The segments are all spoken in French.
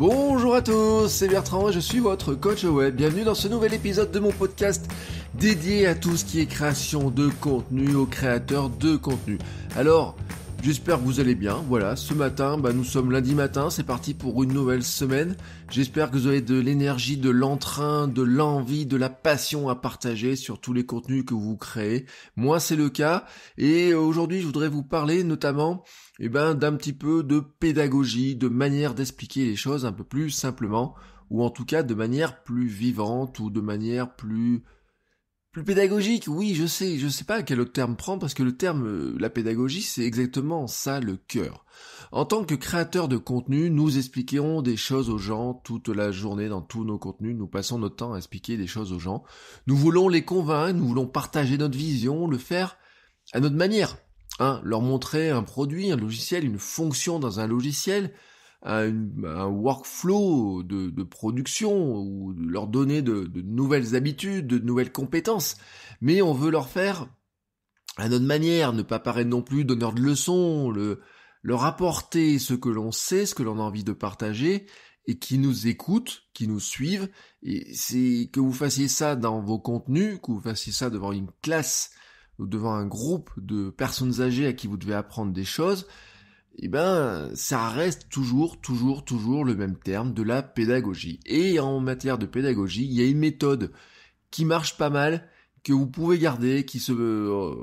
Bonjour à tous, c'est Bertrand et je suis votre coach web. Bienvenue dans ce nouvel épisode de mon podcast dédié à tout ce qui est création de contenu, aux créateurs de contenu. Alors, J'espère que vous allez bien. Voilà, ce matin, bah, nous sommes lundi matin, c'est parti pour une nouvelle semaine. J'espère que vous avez de l'énergie, de l'entrain, de l'envie, de la passion à partager sur tous les contenus que vous créez. Moi, c'est le cas. Et aujourd'hui, je voudrais vous parler notamment eh ben, d'un petit peu de pédagogie, de manière d'expliquer les choses un peu plus simplement, ou en tout cas de manière plus vivante ou de manière plus plus pédagogique, oui, je sais, je sais pas quel autre terme prendre parce que le terme, euh, la pédagogie, c'est exactement ça le cœur. En tant que créateur de contenu, nous expliquerons des choses aux gens toute la journée dans tous nos contenus. Nous passons notre temps à expliquer des choses aux gens. Nous voulons les convaincre, nous voulons partager notre vision, le faire à notre manière. Hein, leur montrer un produit, un logiciel, une fonction dans un logiciel, à, un workflow de, production ou de leur donner de, nouvelles habitudes, de nouvelles compétences, mais on veut leur faire à notre manière, ne pas paraître non plus donneur de leçons, le, leur apporter ce que l'on sait, ce que l'on a envie de partager, et qui nous écoutent, qui nous suivent, et c'est que vous fassiez ça dans vos contenus, que vous fassiez ça devant une classe, ou devant un groupe de personnes âgées à qui vous devez apprendre des choses, eh ben, ça reste toujours, toujours, toujours le même terme de la pédagogie. Et en matière de pédagogie, il y a une méthode qui marche pas mal, que vous pouvez garder, qui se, euh,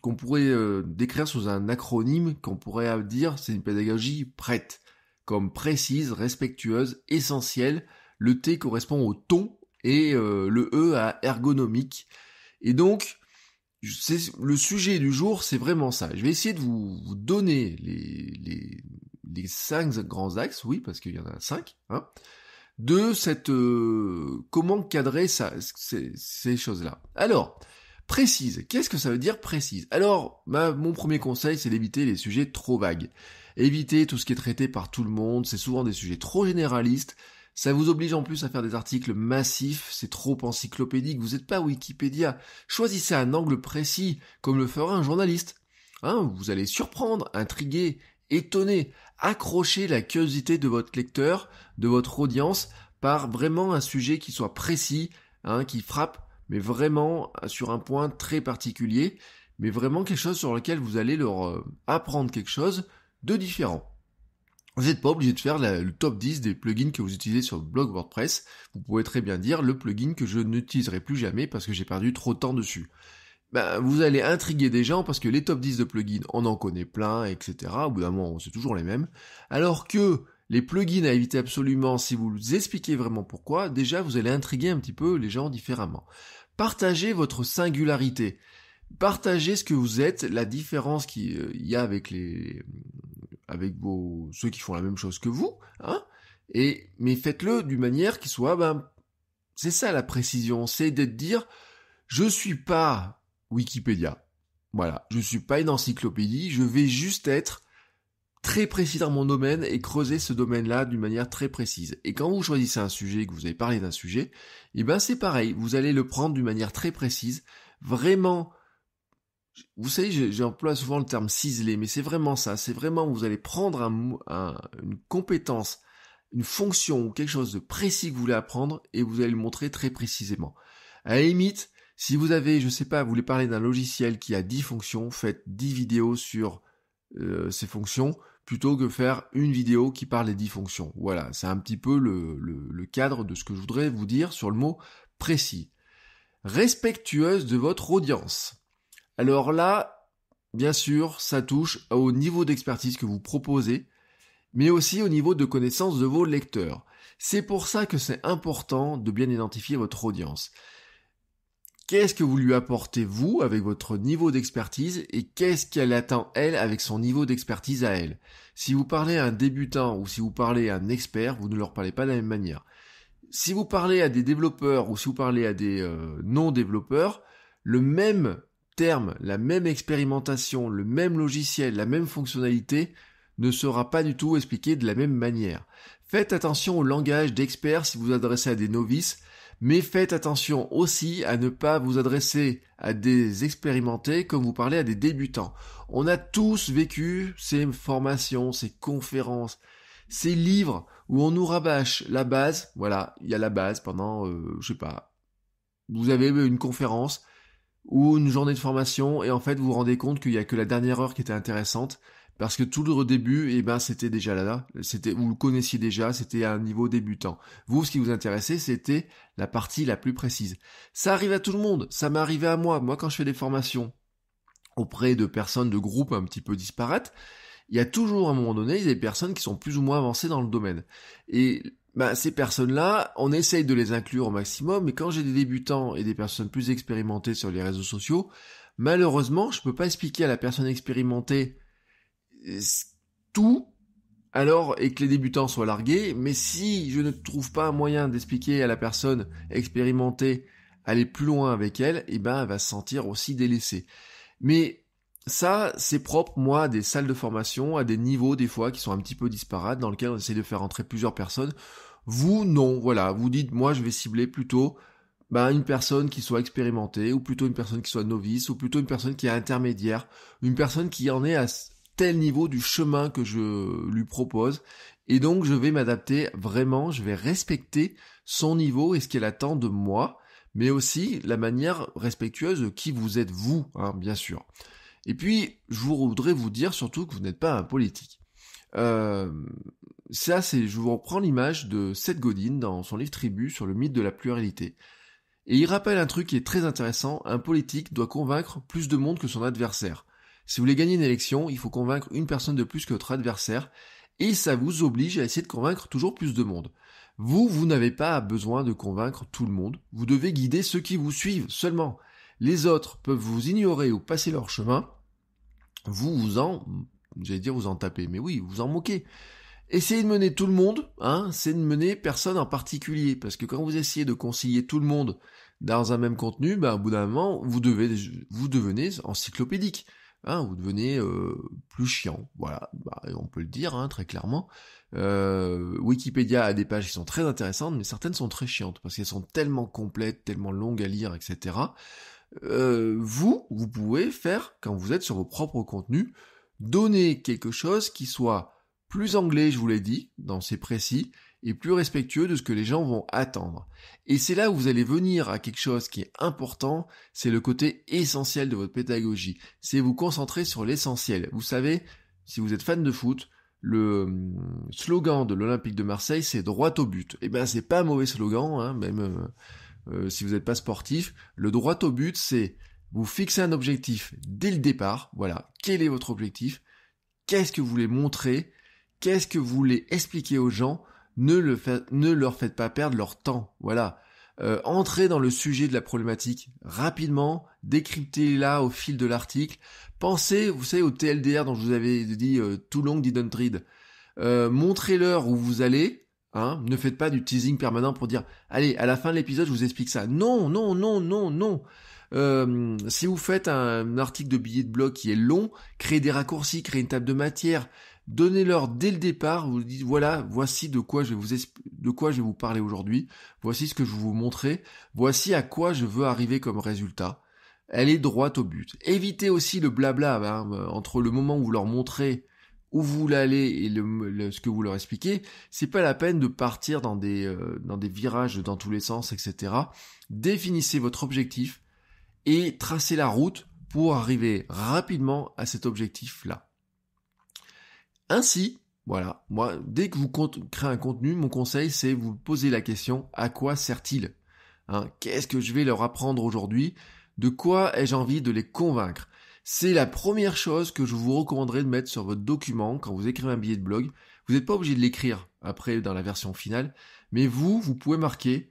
qu'on pourrait euh, décrire sous un acronyme, qu'on pourrait dire c'est une pédagogie prête, comme précise, respectueuse, essentielle. Le T correspond au ton et euh, le E à ergonomique. Et donc, le sujet du jour, c'est vraiment ça. Je vais essayer de vous, donner les, cinq grands axes, oui, parce qu'il y en a cinq, hein, de cette euh, comment cadrer ces, choses-là. Alors, précise. Qu'est-ce que ça veut dire précise Alors, mon premier conseil, c'est d'éviter les sujets trop vagues. Éviter tout ce qui est traité par tout le monde. C'est souvent des sujets trop généralistes. Ça vous oblige en plus à faire des articles massifs, c'est trop encyclopédique, vous n'êtes pas Wikipédia. Choisissez un angle précis, comme le fera un journaliste. Hein, vous allez surprendre, intriguer, étonner, accrocher la curiosité de votre lecteur, de votre audience, par vraiment un sujet qui soit précis, hein, qui frappe, mais vraiment sur un point très particulier, mais vraiment quelque chose sur lequel vous allez leur euh, apprendre quelque chose de différent. Vous n'êtes pas obligé de faire le top 10 des plugins que vous utilisez sur le blog WordPress. Vous pouvez très bien dire le plugin que je n'utiliserai plus jamais parce que j'ai perdu trop de temps dessus. Ben, vous allez intriguer des gens parce que les top 10 de plugins, on en connaît plein, etc. Au bout d'un moment, c'est toujours les mêmes. Alors que les plugins à éviter absolument, si vous expliquez vraiment pourquoi, déjà vous allez intriguer un petit peu les gens différemment. Partagez votre singularité. Partagez ce que vous êtes, la différence qu'il y a avec les, avec vos ceux qui font la même chose que vous, hein, et mais faites-le d'une manière qui soit, ben, c'est ça la précision, c'est de dire, je suis pas Wikipédia, voilà, je suis pas une encyclopédie, je vais juste être très précis dans mon domaine et creuser ce domaine-là d'une manière très précise. Et quand vous choisissez un sujet que vous avez parlé d'un sujet, eh ben c'est pareil, vous allez le prendre d'une manière très précise, vraiment vous savez, j'emploie souvent le terme ciselé », mais c'est vraiment ça. C'est vraiment vous allez prendre une compétence, une fonction ou quelque chose de précis que vous voulez apprendre et vous allez le montrer très précisément. À la limite, si vous avez, je ne sais pas, vous voulez parler d'un logiciel qui a 10 fonctions, faites 10 vidéos sur euh, ces fonctions plutôt que faire une vidéo qui parle des 10 fonctions. Voilà, c'est un petit peu le cadre de ce que je voudrais vous dire sur le mot précis. Respectueuse de votre audience. Alors là, bien sûr, ça touche au niveau d'expertise que vous proposez, mais aussi au niveau de connaissance de vos lecteurs. C'est pour ça que c'est important de bien identifier votre audience. Qu'est-ce que vous lui apportez vous avec votre niveau d'expertise et qu'est-ce qu'elle attend elle avec son niveau d'expertise à elle Si vous parlez à un débutant ou si vous parlez à un expert, vous ne leur parlez pas de la même manière. Si vous parlez à des développeurs ou si vous parlez à des euh, non-développeurs, le même la même expérimentation, le même logiciel, la même fonctionnalité ne sera pas du tout expliqué de la même manière. Faites attention au langage d'experts si vous, adressez à des novices, mais faites attention aussi à ne pas vous adresser à des expérimentés comme vous parlez à des débutants. On a tous vécu ces formations, ces conférences, ces livres où on nous rabâche la base. Voilà, il y a la base pendant, euh, je sais pas, vous avez une conférence, ou une journée de formation et en fait vous vous rendez compte qu'il n'y a que la dernière heure qui était intéressante parce que tout le début, eh ben, c'était déjà là, là. c'était, vous le connaissiez déjà, c'était à un niveau débutant. Vous, ce qui vous intéressait, c'était la partie la plus précise. Ça arrive à tout le monde, ça m'est arrivé à moi. Moi, quand je fais des formations auprès de personnes de groupes un petit peu disparates, il y a toujours à un moment donné des personnes qui sont plus ou moins avancées dans le domaine. Et ben, ces personnes-là, on essaye de les inclure au maximum, mais quand j'ai des débutants et des personnes plus expérimentées sur les réseaux sociaux, malheureusement, je peux pas expliquer à la personne expérimentée euh, tout, alors, et que les débutants soient largués, mais si je ne trouve pas un moyen d'expliquer à la personne expérimentée aller plus loin avec elle, eh ben, elle va se sentir aussi délaissée. Mais ça, c'est propre, moi, à des salles de formation, à des niveaux, des fois, qui sont un petit peu disparates, dans lesquels on essaie de faire entrer plusieurs personnes. Vous, non, voilà. Vous dites, moi, je vais cibler plutôt ben, une personne qui soit expérimentée, ou plutôt une personne qui soit novice, ou plutôt une personne qui est intermédiaire, une personne qui en est à tel niveau du chemin que je lui propose. Et donc, je vais m'adapter vraiment, je vais respecter son niveau et ce qu'elle attend de moi, mais aussi la manière respectueuse de qui vous êtes vous, hein, bien sûr. Et puis, je voudrais vous dire surtout que vous n'êtes pas un politique. Euh, ça, c'est, je vous reprends l'image de Seth Godin dans son livre Tribu sur le mythe de la pluralité. Et il rappelle un truc qui est très intéressant, un politique doit convaincre plus de monde que son adversaire. Si vous voulez gagner une élection, il faut convaincre une personne de plus que votre adversaire, et ça vous oblige à essayer de convaincre toujours plus de monde. Vous, vous n'avez pas besoin de convaincre tout le monde, vous devez guider ceux qui vous suivent seulement. Les autres peuvent vous ignorer ou passer leur chemin. Vous vous en, j'allais dire vous en tapez, mais oui, vous en moquez. Essayez de mener tout le monde, hein, c'est de mener personne en particulier, parce que quand vous essayez de concilier tout le monde dans un même contenu, ben, au bout d'un moment, vous, devez, vous devenez encyclopédique. Hein, vous devenez euh, plus chiant. Voilà, bah, on peut le dire hein, très clairement. Euh, Wikipédia a des pages qui sont très intéressantes, mais certaines sont très chiantes parce qu'elles sont tellement complètes, tellement longues à lire, etc. Euh, vous, vous pouvez faire, quand vous êtes sur vos propres contenus, donner quelque chose qui soit plus anglais, je vous l'ai dit, dans ses précis, et plus respectueux de ce que les gens vont attendre. Et c'est là où vous allez venir à quelque chose qui est important, c'est le côté essentiel de votre pédagogie. C'est vous concentrer sur l'essentiel. Vous savez, si vous êtes fan de foot, le hum, slogan de l'Olympique de Marseille, c'est droit au but. Eh ben, c'est pas un mauvais slogan, hein, même euh, euh, si vous n'êtes pas sportif, le droit au but, c'est vous fixer un objectif dès le départ. Voilà, quel est votre objectif Qu'est-ce que vous voulez montrer Qu'est-ce que vous voulez expliquer aux gens ne, le ne leur faites pas perdre leur temps. Voilà. Euh, entrez dans le sujet de la problématique rapidement, décryptez-la au fil de l'article. Pensez, vous savez, au TLDR dont je vous avais dit euh, Too Long Didn't Read. Euh, montrez-leur où vous allez, Hein, ne faites pas du teasing permanent pour dire allez à la fin de l'épisode je vous explique ça. Non non non non non. Euh, si vous faites un article de billet de blog qui est long, créez des raccourcis, créez une table de matière, donnez-leur dès le départ. Vous dites voilà voici de quoi je vais vous de quoi je vais vous parler aujourd'hui. Voici ce que je vais vous montrer. Voici à quoi je veux arriver comme résultat. Elle est droite au but. Évitez aussi le blabla hein, entre le moment où vous leur montrez où vous l'allez et ce que vous leur expliquez, c'est pas la peine de partir dans des, euh, virages dans tous les sens, etc. Définissez votre objectif et tracez la route pour arriver rapidement à cet objectif-là. Ainsi, voilà, moi, dès que vous créez un contenu, mon conseil, c'est vous poser la question à quoi sert-il hein? Qu'est-ce que je vais leur apprendre aujourd'hui De quoi ai-je envie de les convaincre c'est la première chose que je vous recommanderais de mettre sur votre document quand vous écrivez un billet de blog. Vous n'êtes pas obligé de l'écrire après dans la version finale, mais vous, vous pouvez marquer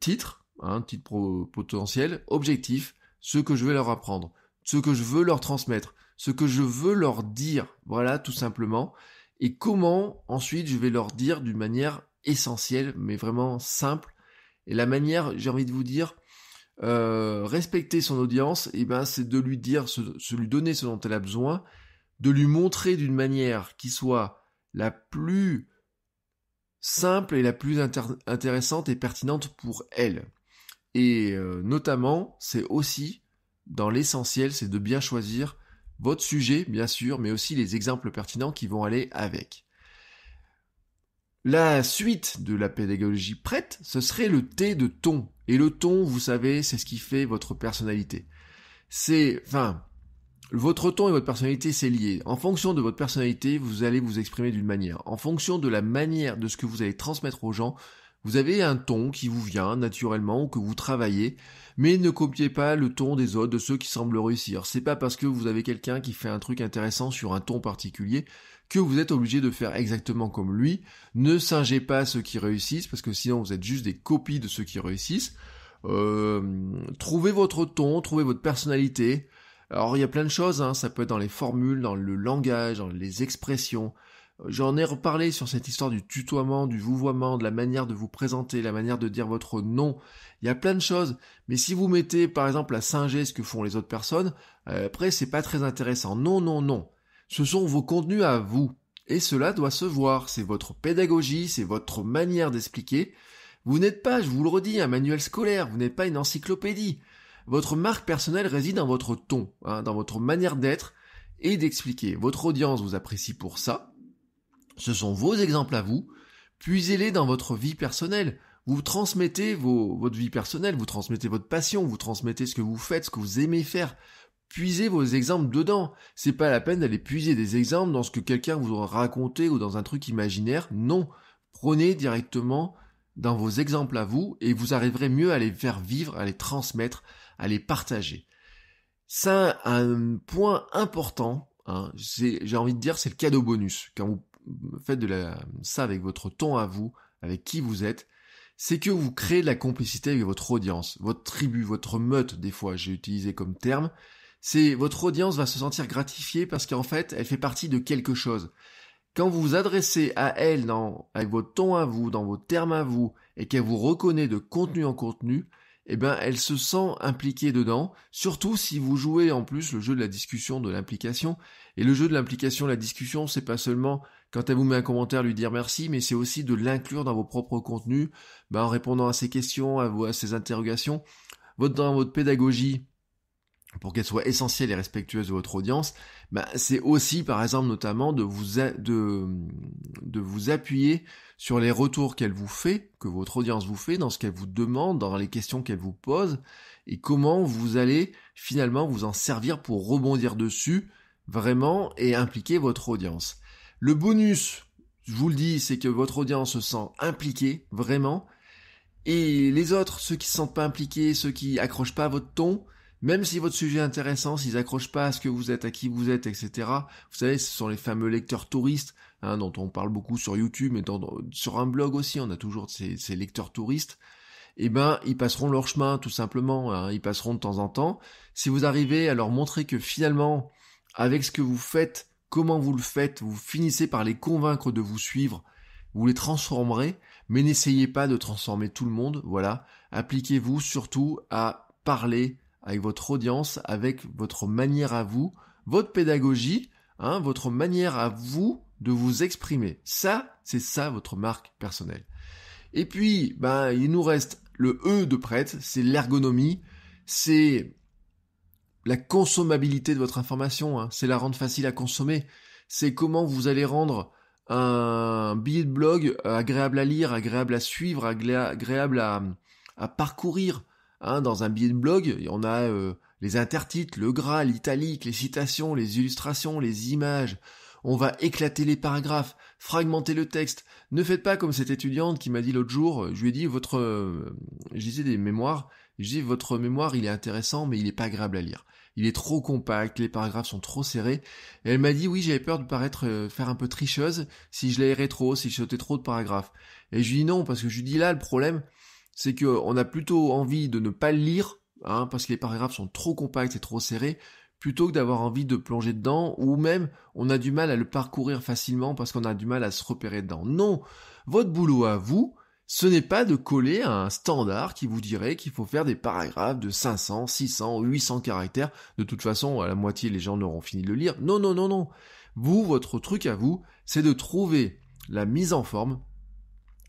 titre, un hein, titre potentiel, objectif, ce que je vais leur apprendre, ce que je veux leur transmettre, ce que je veux leur dire, voilà tout simplement, et comment ensuite je vais leur dire d'une manière essentielle, mais vraiment simple, et la manière, j'ai envie de vous dire, euh, respecter son audience, et eh ben c'est de lui dire, se lui donner ce dont elle a besoin, de lui montrer d'une manière qui soit la plus simple et la plus intéressante et pertinente pour elle. Et euh, notamment, c'est aussi dans l'essentiel, c'est de bien choisir votre sujet, bien sûr, mais aussi les exemples pertinents qui vont aller avec. La suite de la pédagogie prête, ce serait le T de ton. Et le ton, vous savez, c'est ce qui fait votre personnalité. C'est, enfin, votre ton et votre personnalité, c'est lié. En fonction de votre personnalité, vous allez vous exprimer d'une manière. En fonction de la manière de ce que vous allez transmettre aux gens, vous avez un ton qui vous vient naturellement ou que vous travaillez, mais ne copiez pas le ton des autres, de ceux qui semblent réussir. C'est pas parce que vous avez quelqu'un qui fait un truc intéressant sur un ton particulier que vous êtes obligé de faire exactement comme lui. Ne singez pas ceux qui réussissent, parce que sinon vous êtes juste des copies de ceux qui réussissent. Euh, trouvez votre ton, trouvez votre personnalité. Alors il y a plein de choses, hein. ça peut être dans les formules, dans le langage, dans les expressions. J'en ai reparlé sur cette histoire du tutoiement, du vouvoiement, de la manière de vous présenter, la manière de dire votre nom. Il y a plein de choses, mais si vous mettez par exemple à singer ce que font les autres personnes, euh, après c'est pas très intéressant. Non, non, non. Ce sont vos contenus à vous. Et cela doit se voir. C'est votre pédagogie, c'est votre manière d'expliquer. Vous n'êtes pas, je vous le redis, un manuel scolaire, vous n'êtes pas une encyclopédie. Votre marque personnelle réside dans votre ton, hein, dans votre manière d'être et d'expliquer. Votre audience vous apprécie pour ça. Ce sont vos exemples à vous. Puisez-les dans votre vie personnelle. Vous transmettez votre vie personnelle, vous transmettez votre passion, vous transmettez ce que vous faites, ce que vous aimez faire puisez vos exemples dedans. C'est pas la peine d'aller puiser des exemples dans ce que quelqu'un vous aura raconté ou dans un truc imaginaire. Non. Prenez directement dans vos exemples à vous et vous arriverez mieux à les faire vivre, à les transmettre, à les partager. Ça, un point important, hein. j'ai envie de dire, c'est le cadeau bonus. Quand vous faites de ça avec votre ton à vous, avec qui vous êtes, c'est que vous créez de la complicité avec votre audience, votre tribu, votre meute, des fois j'ai utilisé comme terme, c'est votre audience va se sentir gratifiée parce qu'en fait, elle fait partie de quelque chose. Quand vous vous adressez à elle dans, avec votre ton à vous, dans vos termes à vous, et qu'elle vous reconnaît de contenu en contenu, eh ben, elle se sent impliquée dedans, surtout si vous jouez en plus le jeu de la discussion, de l'implication. Et le jeu de l'implication, la discussion, c'est pas seulement quand elle vous met un commentaire lui dire merci, mais c'est aussi de l'inclure dans vos propres contenus, ben, en répondant à ses questions, à, vos, à ses interrogations. Votre, dans votre pédagogie, pour qu'elle soit essentielle et respectueuse de votre audience, ben, c'est aussi par exemple notamment de vous, de, vous appuyer sur les retours qu'elle vous fait, que votre audience vous fait, dans ce qu'elle vous demande, dans les questions qu'elle vous pose, et comment vous allez finalement vous en servir pour rebondir dessus vraiment et impliquer votre audience. Le bonus, je vous le dis, c'est que votre audience se sent impliquée vraiment, et les autres, ceux qui ne se sentent pas impliqués, ceux qui accrochent pas à votre ton, même si votre sujet est intéressant, s'ils accrochent pas à ce que vous êtes, à qui vous êtes, etc. Vous savez, ce sont les fameux lecteurs touristes hein, dont on parle beaucoup sur YouTube, et sur un blog aussi, on a toujours ces, ces lecteurs touristes eh ben, ils passeront leur chemin, tout simplement. Hein, ils passeront de temps en temps. Si vous arrivez à leur montrer que finalement, avec ce que vous faites, comment vous le faites, vous finissez par les convaincre de vous suivre, vous les transformerez, mais n'essayez pas de transformer tout le monde, voilà. Appliquez-vous surtout à parler avec votre audience, avec votre manière à vous, votre pédagogie, hein, votre manière à vous de vous exprimer. Ça, c'est ça votre marque personnelle. Et puis, ben, il nous reste le E de prête, c'est l'ergonomie, c'est la consommabilité de votre information, hein. c'est la rendre facile à consommer, c'est comment vous allez rendre un billet de blog euh, agréable à lire, agréable à suivre, agréable à parcourir, Hein, dans un billet de blog, on a euh, les intertitres, le gras, l'italique, les citations, les illustrations, les images. On va éclater les paragraphes, fragmenter le texte. Ne faites pas comme cette étudiante qui m'a dit l'autre jour, je lui ai dit votre, euh, des mémoires, je dit votre mémoire il est intéressant mais il n'est pas agréable à lire. Il est trop compact, les paragraphes sont trop serrés. elle m'a dit oui j'avais peur de paraître euh, faire un peu tricheuse si je l'aérais trop, si je sautais trop de paragraphes. Et je lui dis non parce que je lui dis là le problème c'est qu'on a plutôt envie de ne pas le lire, hein, parce que les paragraphes sont trop compacts et trop serrés, plutôt que d'avoir envie de plonger dedans, ou même on a du mal à le parcourir facilement parce qu'on a du mal à se repérer dedans. Non, votre boulot à vous, ce n'est pas de coller à un standard qui vous dirait qu'il faut faire des paragraphes de 500, 600, 800 caractères. De toute façon, à la moitié, les gens n'auront fini de le lire. Non, non, non, non. Vous, votre truc à vous, c'est de trouver la mise en forme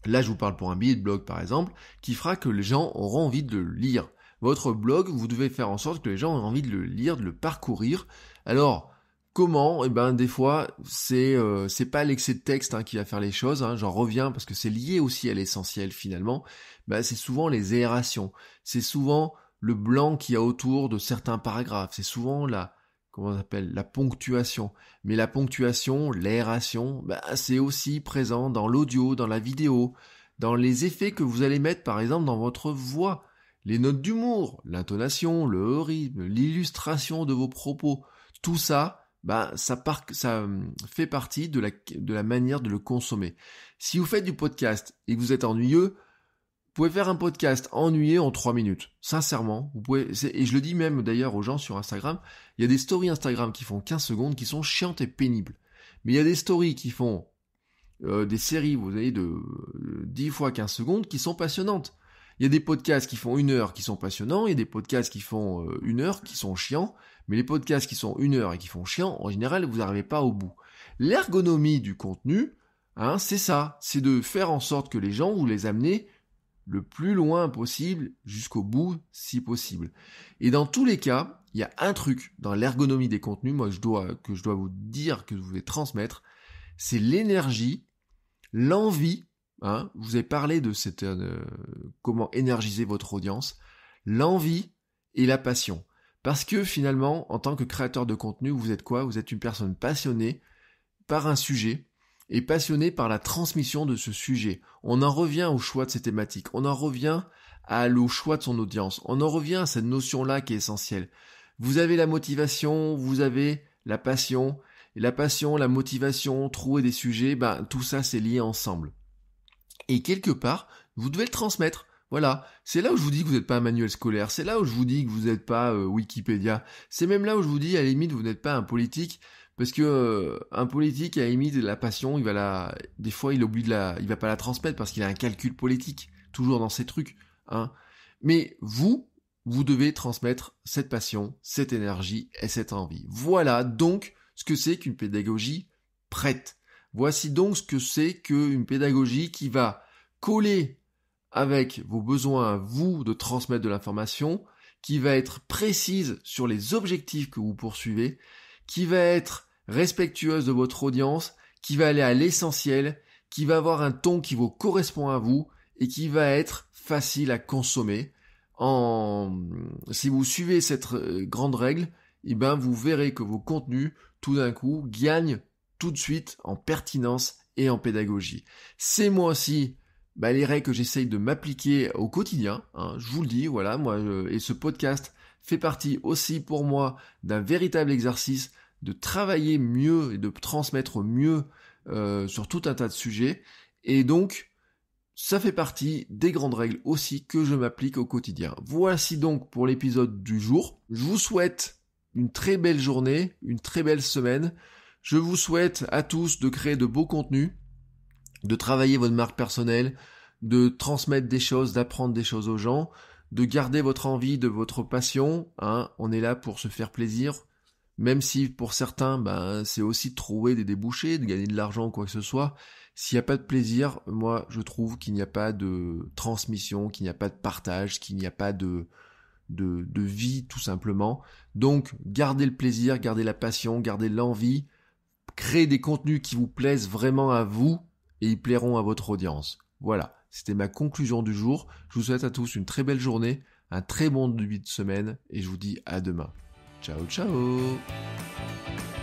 Là, je vous parle pour un billet de blog par exemple, qui fera que les gens auront envie de le lire. Votre blog, vous devez faire en sorte que les gens aient envie de le lire, de le parcourir. Alors, comment Eh ben, des fois, c'est n'est euh, c'est pas l'excès de texte hein, qui va faire les choses. Hein. J'en reviens parce que c'est lié aussi à l'essentiel finalement. Ben, c'est souvent les aérations. C'est souvent le blanc qu'il y a autour de certains paragraphes. C'est souvent la, comment on appelle la ponctuation. Mais la ponctuation, l'aération, bah, c'est aussi présent dans l'audio, dans la vidéo, dans les effets que vous allez mettre par exemple dans votre voix, les notes d'humour, l'intonation, le rythme, l'illustration de vos propos. Tout ça, bah, ça, ça hum, fait partie de la... de la manière de le consommer. Si vous faites du podcast et que vous êtes ennuyeux, vous pouvez faire un podcast ennuyé en 3 minutes. Sincèrement, vous pouvez. Et je le dis même d'ailleurs aux gens sur Instagram, il y a des stories Instagram qui font 15 secondes qui sont chiantes et pénibles. Mais il y a des stories qui font euh, des séries, vous avez de 10 euh, fois 15 secondes qui sont passionnantes. Il y a des podcasts qui font une heure qui sont passionnants, il y a des podcasts qui font euh, une heure qui sont chiants, mais les podcasts qui sont une heure et qui font chiant, en général, vous n'arrivez pas au bout. L'ergonomie du contenu, hein, c'est ça, c'est de faire en sorte que les gens, vous les amenez le plus loin possible, jusqu'au bout si possible. Et dans tous les cas, il y a un truc dans l'ergonomie des contenus, moi je dois, que je dois vous dire, que je vais transmettre, c'est l'énergie, l'envie. Hein. vous ai parlé de cette euh, comment énergiser votre audience, l'envie et la passion. Parce que finalement, en tant que créateur de contenu, vous êtes quoi Vous êtes une personne passionnée par un sujet et passionné par la transmission de ce sujet. On en revient au choix de ces thématiques, on en revient à, au choix de son audience, on en revient à cette notion-là qui est essentielle. Vous avez la motivation, vous avez la passion, et la passion, la motivation, trouver des sujets, ben, tout ça c'est lié ensemble. Et quelque part, vous devez le transmettre. Voilà, c'est là où je vous dis que vous n'êtes pas un manuel scolaire, c'est là où je vous dis que vous n'êtes pas euh, Wikipédia, c'est même là où je vous dis, à la limite, vous n'êtes pas un politique, parce que euh, un politique a émis de la passion, il va la, des fois il oublie de la, il va pas la transmettre parce qu'il a un calcul politique toujours dans ses trucs, hein. Mais vous, vous devez transmettre cette passion, cette énergie et cette envie. Voilà donc ce que c'est qu'une pédagogie prête. Voici donc ce que c'est qu'une pédagogie qui va coller avec vos besoins, vous, de transmettre de l'information, qui va être précise sur les objectifs que vous poursuivez, qui va être respectueuse de votre audience, qui va aller à l'essentiel, qui va avoir un ton qui vous correspond à vous et qui va être facile à consommer. En... Si vous suivez cette euh, grande règle, eh ben vous verrez que vos contenus, tout d'un coup, gagnent tout de suite en pertinence et en pédagogie. C'est moi aussi bah, les règles que j'essaye de m'appliquer au quotidien. Hein, je vous le dis, voilà, moi, et ce podcast fait partie aussi pour moi d'un véritable exercice de travailler mieux et de transmettre mieux euh, sur tout un tas de sujets. Et donc, ça fait partie des grandes règles aussi que je m'applique au quotidien. Voici donc pour l'épisode du jour. Je vous souhaite une très belle journée, une très belle semaine. Je vous souhaite à tous de créer de beaux contenus, de travailler votre marque personnelle, de transmettre des choses, d'apprendre des choses aux gens, de garder votre envie, de votre passion. Hein. On est là pour se faire plaisir, même si pour certains, ben, c'est aussi trouver des débouchés, de gagner de l'argent ou quoi que ce soit, s'il n'y a pas de plaisir, moi je trouve qu'il n'y a pas de transmission, qu'il n'y a pas de partage, qu'il n'y a pas de, de, de, vie tout simplement. Donc gardez le plaisir, gardez la passion, gardez l'envie, créez des contenus qui vous plaisent vraiment à vous et ils plairont à votre audience. Voilà, c'était ma conclusion du jour. Je vous souhaite à tous une très belle journée, un très bon début de semaine et je vous dis à demain. Ciao, ciao